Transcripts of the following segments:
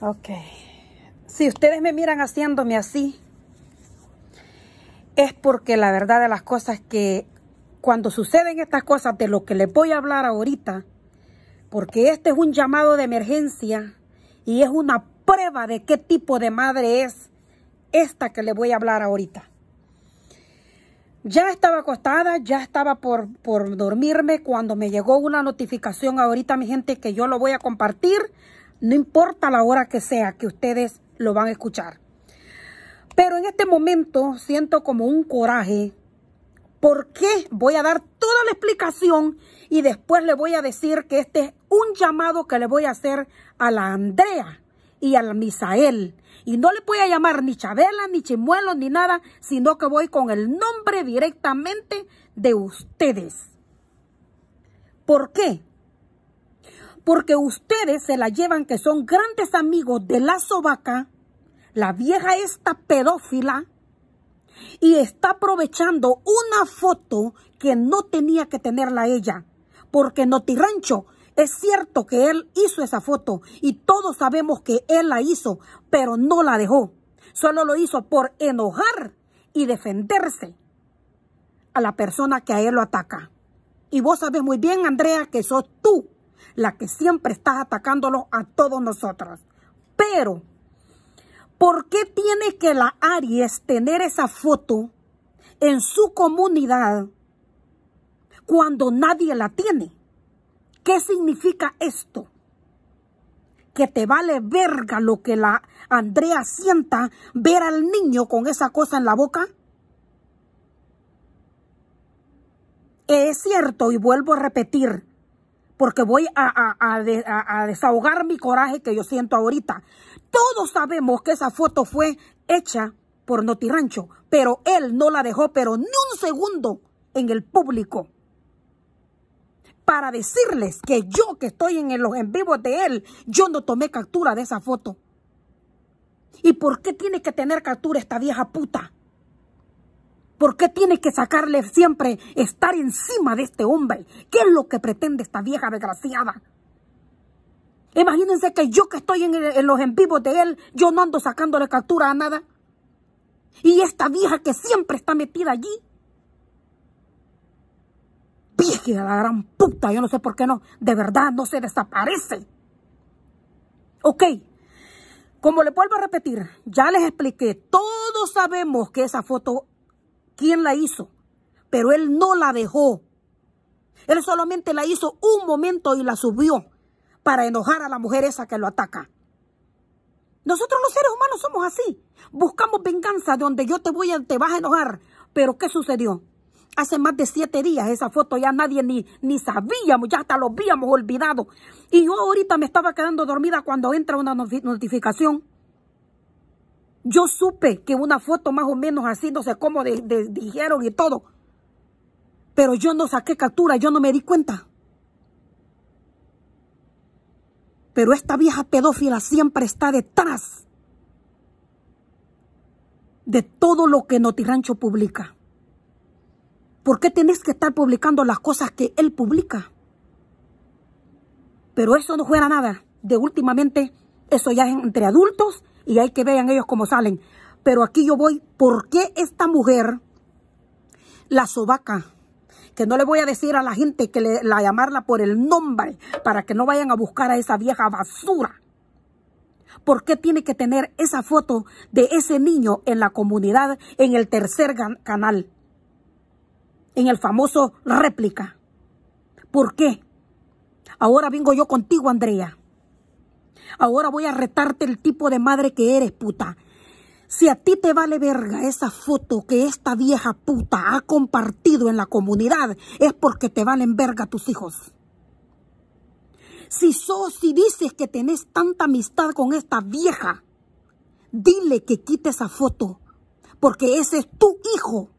Ok. Si ustedes me miran haciéndome así, es porque la verdad de las cosas que cuando suceden estas cosas de lo que les voy a hablar ahorita, porque este es un llamado de emergencia y es una prueba de qué tipo de madre es esta que le voy a hablar ahorita. Ya estaba acostada, ya estaba por, por dormirme cuando me llegó una notificación ahorita, mi gente, que yo lo voy a compartir no importa la hora que sea que ustedes lo van a escuchar. Pero en este momento siento como un coraje. ¿Por qué voy a dar toda la explicación y después le voy a decir que este es un llamado que le voy a hacer a la Andrea y al Misael? Y no le voy a llamar ni Chabela, ni Chimuelo, ni nada, sino que voy con el nombre directamente de ustedes. ¿Por qué? porque ustedes se la llevan que son grandes amigos de la sobaca, la vieja esta pedófila, y está aprovechando una foto que no tenía que tenerla ella, porque Notirancho, es cierto que él hizo esa foto y todos sabemos que él la hizo, pero no la dejó. Solo lo hizo por enojar y defenderse a la persona que a él lo ataca. Y vos sabes muy bien, Andrea, que sos tú la que siempre está atacándolo a todos nosotros. Pero, ¿por qué tiene que la Aries tener esa foto en su comunidad cuando nadie la tiene? ¿Qué significa esto? que te vale verga lo que la Andrea sienta ver al niño con esa cosa en la boca? Es cierto, y vuelvo a repetir, porque voy a, desahogar mi coraje que yo siento ahorita. Todos sabemos que esa foto fue hecha por Notirancho, pero él no la dejó, pero ni un segundo en el público para decirles que yo que estoy en los en vivos de él, yo no tomé captura de esa foto. ¿Y por qué tiene que tener captura esta vieja puta? ¿Por qué tiene que sacarle siempre estar encima de este hombre? ¿Qué es lo que pretende esta vieja desgraciada? Imagínense que yo que estoy en, los en vivos de él, yo no ando sacándole captura a nada. Y esta vieja que siempre está metida allí. Vieja la gran puta, yo no sé por qué no, de verdad no se desaparece. Ok, como le vuelvo a repetir, ya les expliqué, todos sabemos que esa foto quién la hizo, pero él no la dejó. Él solamente la hizo un momento y la subió para enojar a la mujer esa que lo ataca. Nosotros los seres humanos somos así. Buscamos venganza donde yo te voy a, te vas a enojar. Pero ¿qué sucedió? Hace más de siete días esa foto ya nadie ni, ni sabíamos, ya hasta lo habíamos olvidado. Y yo ahorita me estaba quedando dormida cuando entra una notificación yo supe que una foto más o menos así, no sé cómo dijeron y todo. Pero yo no saqué captura, yo no me di cuenta. Pero esta vieja pedófila siempre está detrás de todo lo que Notirancho publica. ¿Por qué tenés que estar publicando las cosas que él publica? Pero eso no fuera nada. De últimamente, eso ya es entre adultos y hay que vean ellos cómo salen. Pero aquí yo voy, ¿por qué esta mujer, la sobaca, que no le voy a decir a la gente que la llamarla por el nombre, para que no vayan a buscar a esa vieja basura? ¿Por qué tiene que tener esa foto de ese niño en la comunidad, en el tercer canal? En el famoso réplica. ¿Por qué? Ahora vengo yo contigo, Andrea. Ahora voy a retarte el tipo de madre que eres, puta. Si a ti te vale verga esa foto que esta vieja puta ha compartido en la comunidad, es porque te valen verga tus hijos. Si sos y dices que tenés tanta amistad con esta vieja, dile que quite esa foto, porque ese es tu hijo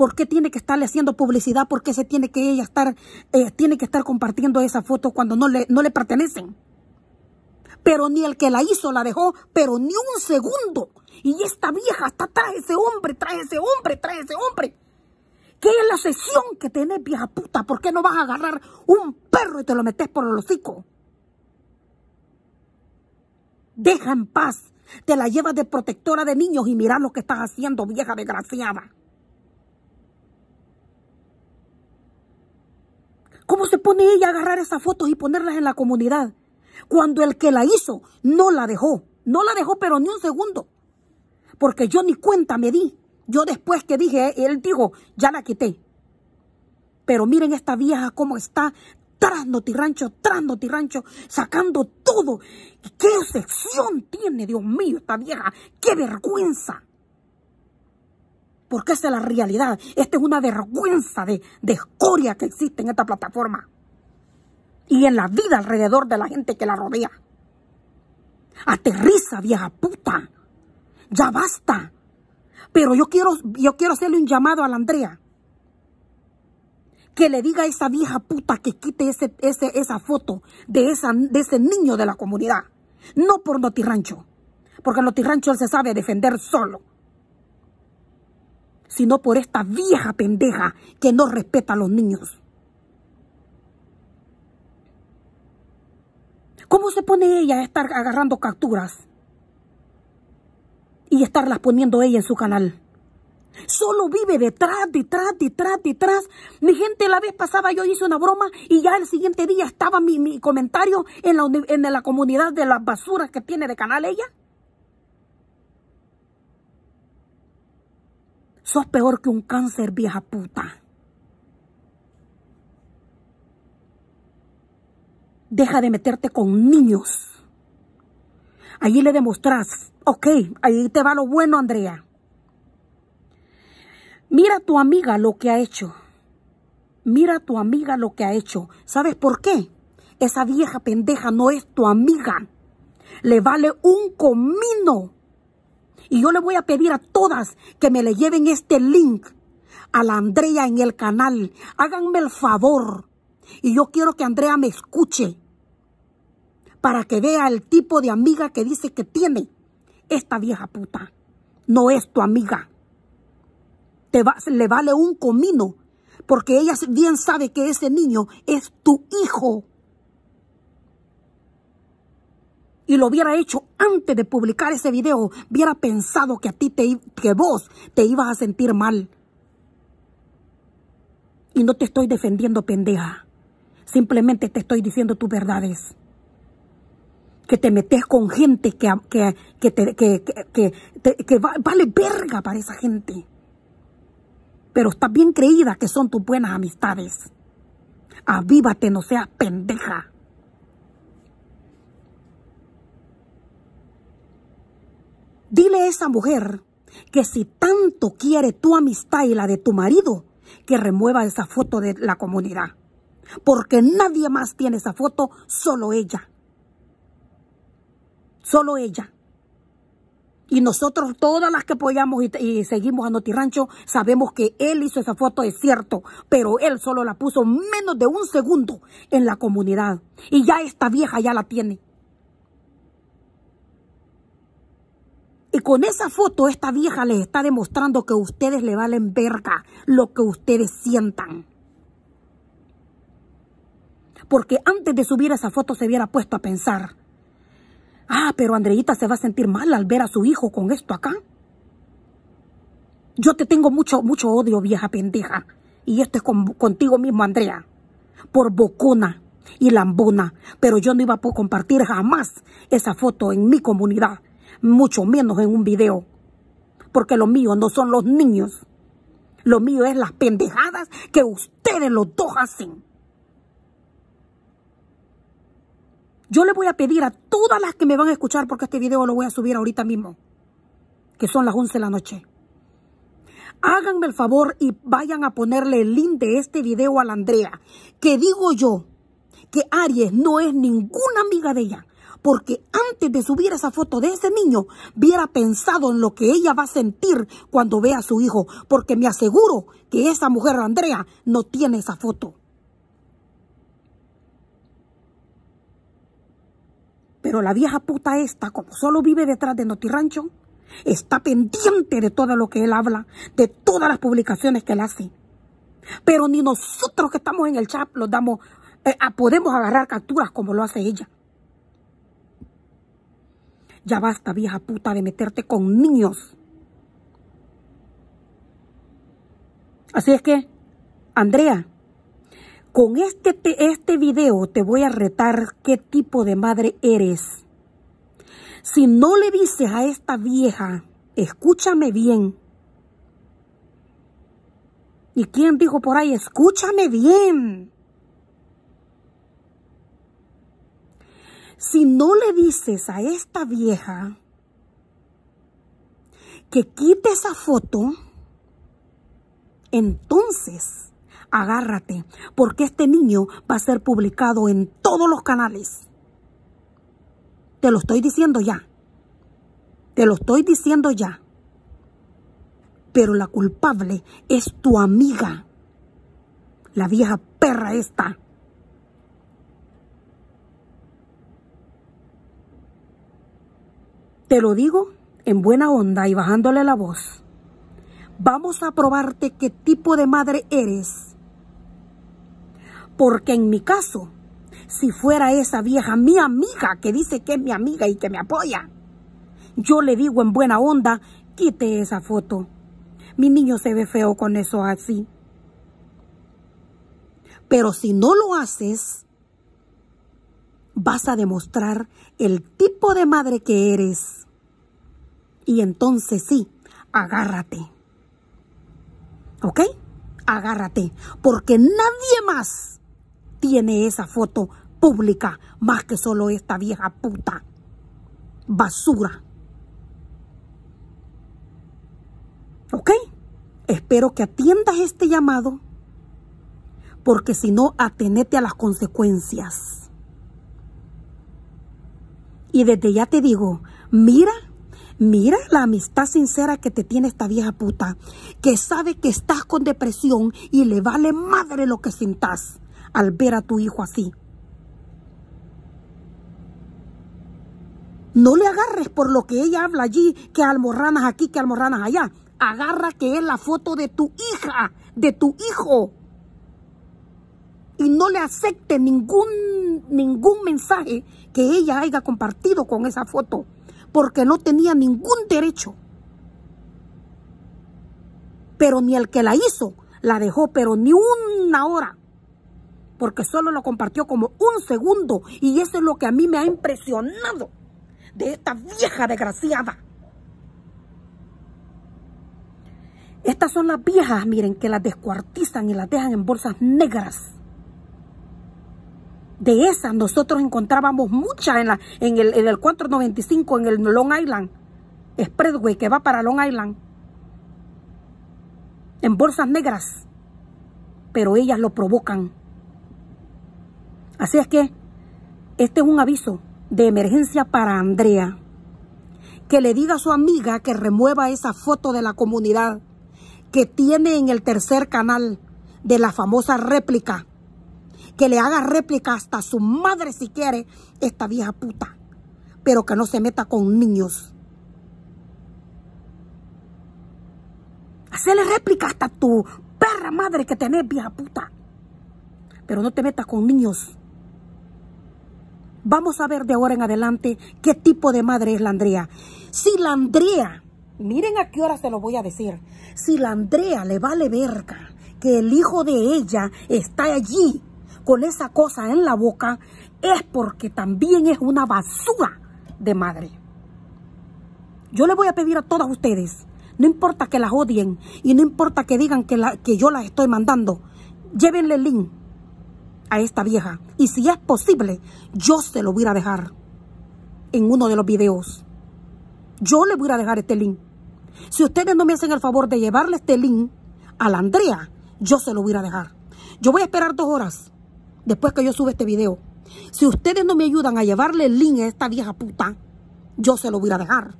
¿Por qué tiene que estarle haciendo publicidad? ¿Por qué se tiene que ella estar, eh, tiene que estar compartiendo esas fotos cuando no le, no le pertenecen? Pero ni el que la hizo la dejó, pero ni un segundo. Y esta vieja está trae ese hombre, trae ese hombre, trae ese hombre. ¿Qué es la sesión que tenés, vieja puta? ¿Por qué no vas a agarrar un perro y te lo metes por el hocico? Deja en paz. Te la llevas de protectora de niños y mira lo que estás haciendo, vieja desgraciada. ¿Cómo se pone ella a agarrar esas fotos y ponerlas en la comunidad? Cuando el que la hizo no la dejó. No la dejó, pero ni un segundo. Porque yo ni cuenta me di. Yo después que dije, eh, él dijo, ya la quité. Pero miren esta vieja cómo está tras trando tras rancho, sacando todo. ¿Qué excepción tiene, Dios mío, esta vieja? ¡Qué vergüenza! porque esa es la realidad. Esta es una vergüenza de, escoria que existe en esta plataforma y en la vida alrededor de la gente que la rodea. Aterriza, vieja puta. Ya basta. Pero yo quiero, yo quiero hacerle un llamado a la Andrea. Que le diga a esa vieja puta que quite ese, esa foto de, esa, de ese niño de la comunidad. No por Notirrancho. Porque Notirrancho él se sabe defender solo sino por esta vieja pendeja que no respeta a los niños. ¿Cómo se pone ella a estar agarrando capturas? Y estarlas poniendo ella en su canal. Solo vive detrás, detrás, detrás, detrás. Mi gente, la vez pasada yo hice una broma y ya el siguiente día estaba mi, mi comentario en la, en la comunidad de las basuras que tiene de canal ella. Sos peor que un cáncer, vieja puta. Deja de meterte con niños. Allí le demostrás, ok, ahí te va lo bueno, Andrea. Mira tu amiga lo que ha hecho. Mira tu amiga lo que ha hecho. ¿Sabes por qué? Esa vieja pendeja no es tu amiga. Le vale un comino y yo le voy a pedir a todas que me le lleven este link a la Andrea en el canal. Háganme el favor. Y yo quiero que Andrea me escuche para que vea el tipo de amiga que dice que tiene esta vieja puta. No es tu amiga. Te va, le vale un comino porque ella bien sabe que ese niño es tu hijo. y lo hubiera hecho antes de publicar ese video, hubiera pensado que a ti te, que vos te ibas a sentir mal. Y no te estoy defendiendo, pendeja. Simplemente te estoy diciendo tus verdades. Que te metes con gente que, que, que, que, que vale verga para esa gente. Pero está bien creída que son tus buenas amistades. Avívate, no seas pendeja. Dile a esa mujer que si tanto quiere tu amistad y la de tu marido, que remueva esa foto de la comunidad. Porque nadie más tiene esa foto, solo ella. Solo ella. Y nosotros, todas las que apoyamos y, seguimos a Notirancho, sabemos que él hizo esa foto, es cierto, pero él solo la puso menos de un segundo en la comunidad. Y ya esta vieja ya la tiene. Y con esa foto esta vieja les está demostrando que ustedes le valen verga lo que ustedes sientan. Porque antes de subir esa foto se hubiera puesto a pensar. Ah, pero Andreita se va a sentir mal al ver a su hijo con esto acá. Yo te tengo mucho, mucho odio, vieja pendeja. Y esto es contigo mismo, Andrea. Por bocona y lambona. Pero yo no iba a compartir jamás esa foto en mi comunidad mucho menos en un video. Porque lo mío no son los niños. Lo mío es las pendejadas que ustedes los dos hacen. Yo le voy a pedir a todas las que me van a escuchar, porque este video lo voy a subir ahorita mismo, que son las 11 de la noche. Háganme el favor y vayan a ponerle el link de este video a la Andrea, que digo yo que Aries no es ninguna amiga de ella porque antes de subir esa foto de ese niño, hubiera pensado en lo que ella va a sentir cuando vea a su hijo, porque me aseguro que esa mujer, Andrea, no tiene esa foto. Pero la vieja puta esta, como solo vive detrás de Rancho, está pendiente de todo lo que él habla, de todas las publicaciones que él hace. Pero ni nosotros que estamos en el chat los damos, eh, ah, podemos agarrar capturas como lo hace ella. Ya basta, vieja puta, de meterte con niños. Así es que, Andrea, con este, este video te voy a retar qué tipo de madre eres. Si no le dices a esta vieja, escúchame bien. ¿Y quién dijo por ahí, escúchame bien? si no le dices a esta vieja que quite esa foto, entonces agárrate, porque este niño va a ser publicado en todos los canales. Te lo estoy diciendo ya. Te lo estoy diciendo ya. Pero la culpable es tu amiga, la vieja perra esta. Te lo digo en buena onda y bajándole la voz. Vamos a probarte qué tipo de madre eres. Porque en mi caso, si fuera esa vieja mi amiga que dice que es mi amiga y que me apoya, yo le digo en buena onda, quite esa foto. Mi niño se ve feo con eso así. Pero si no lo haces, vas a demostrar el tipo de madre que eres. Y entonces sí, agárrate. ¿Ok? Agárrate, porque nadie más tiene esa foto pública más que solo esta vieja puta. Basura. ¿Ok? Espero que atiendas este llamado, porque si no, atenete a las consecuencias. Y desde ya te digo, mira, mira la amistad sincera que te tiene esta vieja puta, que sabe que estás con depresión y le vale madre lo que sintas al ver a tu hijo así. No le agarres por lo que ella habla allí, que almorranas aquí, que almorranas allá. Agarra que es la foto de tu hija, de tu hijo. Y no le acepte ningún, ningún mensaje que ella haya compartido con esa foto, porque no tenía ningún derecho. Pero ni el que la hizo la dejó, pero ni una hora, porque solo lo compartió como un segundo, y eso es lo que a mí me ha impresionado de esta vieja desgraciada. Estas son las viejas, miren, que las descuartizan y las dejan en bolsas negras de esas nosotros encontrábamos muchas en, la, en, el, en el 495, en el Long Island, Spreadway que va para Long Island, en bolsas negras, pero ellas lo provocan. Así es que este es un aviso de emergencia para Andrea. Que le diga a su amiga que remueva esa foto de la comunidad que tiene en el tercer canal de la famosa réplica que le haga réplica hasta su madre si quiere, esta vieja puta. Pero que no se meta con niños. Hacele réplica hasta tu perra madre que tenés, vieja puta. Pero no te metas con niños. Vamos a ver de ahora en adelante qué tipo de madre es la Andrea. Si la Andrea, miren a qué hora se lo voy a decir, si la Andrea le vale verga que el hijo de ella está allí con esa cosa en la boca es porque también es una basura de madre. Yo le voy a pedir a todas ustedes, no importa que las odien y no importa que digan que, la, que yo las estoy mandando, llévenle el link a esta vieja. Y si es posible, yo se lo voy a dejar en uno de los videos. Yo le voy a dejar este link. Si ustedes no me hacen el favor de llevarle este link a la Andrea, yo se lo voy a dejar. Yo voy a esperar dos horas después que yo sube este video, si ustedes no me ayudan a llevarle el link a esta vieja puta, yo se lo voy a dejar.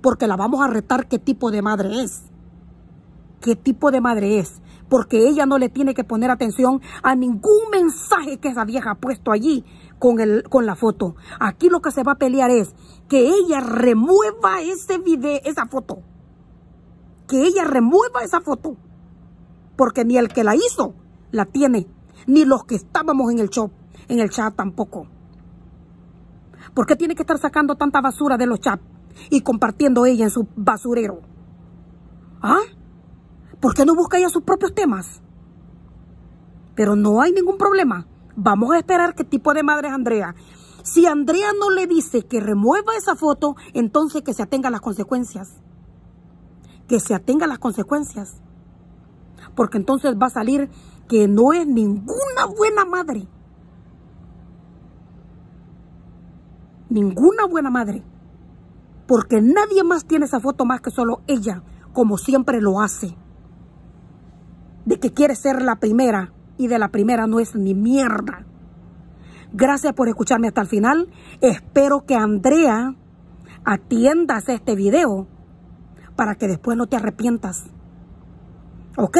Porque la vamos a retar qué tipo de madre es. ¿Qué tipo de madre es? Porque ella no le tiene que poner atención a ningún mensaje que esa vieja ha puesto allí con, con la foto. Aquí lo que se va a pelear es que ella remueva ese video, esa foto. Que ella remueva esa foto. Porque ni el que la hizo la tiene ni los que estábamos en el shop, en el chat tampoco. ¿Por qué tiene que estar sacando tanta basura de los chats y compartiendo ella en su basurero? ¿Ah? ¿Por qué no busca ella sus propios temas? Pero no hay ningún problema. Vamos a esperar qué tipo de madre es Andrea. Si Andrea no le dice que remueva esa foto, entonces que se atenga a las consecuencias. Que se atenga a las consecuencias. Porque entonces va a salir que no es ninguna buena madre. Ninguna buena madre. Porque nadie más tiene esa foto más que solo ella, como siempre lo hace. De que quiere ser la primera y de la primera no es ni mierda. Gracias por escucharme hasta el final. Espero que Andrea atiendas este video para que después no te arrepientas. ¿Ok?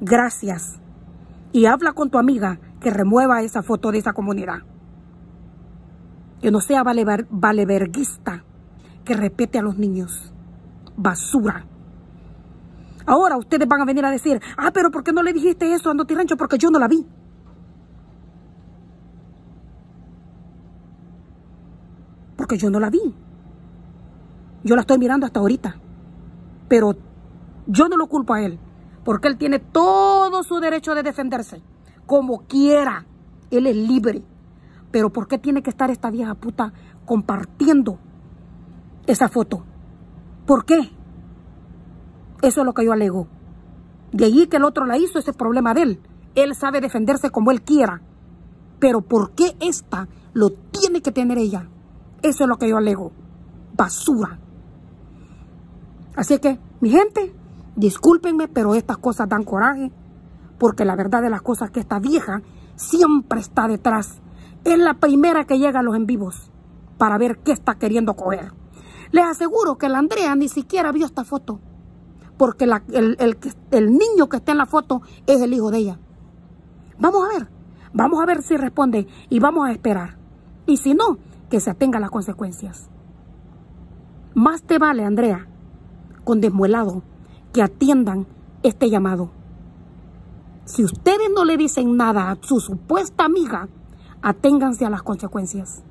Gracias y habla con tu amiga que remueva esa foto de esa comunidad. Que no sea valeverguista, que respete a los niños. Basura. Ahora ustedes van a venir a decir, ah, pero ¿por qué no le dijiste eso a Andoti Rancho? Porque yo no la vi. Porque yo no la vi. Yo la estoy mirando hasta ahorita. Pero yo no lo culpo a él. Porque él tiene todo su derecho de defenderse. Como quiera. Él es libre. Pero ¿por qué tiene que estar esta vieja puta compartiendo esa foto? ¿Por qué? Eso es lo que yo alego. De allí que el otro la hizo, ese es problema de él. Él sabe defenderse como él quiera. Pero ¿por qué esta lo tiene que tener ella? Eso es lo que yo alego. Basura. Así que, mi gente, Discúlpenme, pero estas cosas dan coraje, porque la verdad de las cosas es que esta vieja siempre está detrás. Es la primera que llega a los en vivos para ver qué está queriendo coger. Les aseguro que la Andrea ni siquiera vio esta foto, porque el, niño que está en la foto es el hijo de ella. Vamos a ver, vamos a ver si responde y vamos a esperar. Y si no, que se atenga las consecuencias. Más te vale, Andrea, con desmuelado que atiendan este llamado. Si ustedes no le dicen nada a su supuesta amiga, aténganse a las consecuencias.